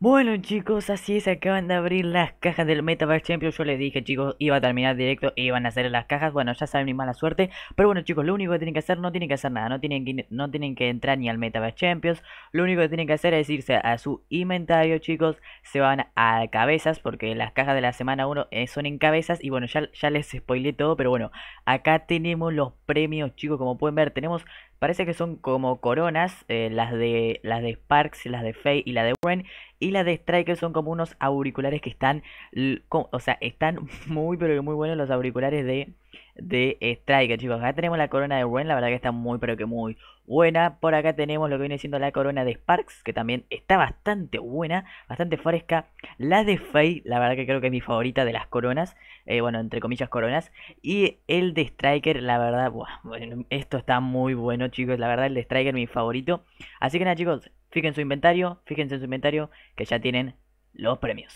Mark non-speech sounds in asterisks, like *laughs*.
Bueno chicos, así es, acaban de abrir las cajas del Metaverse Champions Yo les dije chicos, iba a terminar directo, iban a hacer las cajas Bueno, ya saben mi mala suerte Pero bueno chicos, lo único que tienen que hacer, no tienen que hacer nada No tienen que, no tienen que entrar ni al Metaverse Champions Lo único que tienen que hacer es irse a su inventario chicos Se van a cabezas, porque las cajas de la semana 1 eh, son en cabezas Y bueno, ya, ya les spoilé todo, pero bueno Acá tenemos los premios, chicos, como pueden ver, tenemos, parece que son como coronas, eh, las, de, las de Sparks, las de Faye y la de Wren y las de Striker son como unos auriculares que están, o sea, están *laughs* muy, pero muy buenos los auriculares de de Striker, chicos. Acá tenemos la corona de Ren, la verdad que está muy, pero que muy buena. Por acá tenemos lo que viene siendo la corona de Sparks, que también está bastante buena, bastante fresca. La de Faye, la verdad que creo que es mi favorita de las coronas, eh, bueno, entre comillas coronas. Y el de Striker, la verdad, bueno, esto está muy bueno, chicos. La verdad, el de Striker mi favorito. Así que nada, chicos, fíjense su inventario, fíjense en su inventario, que ya tienen los premios.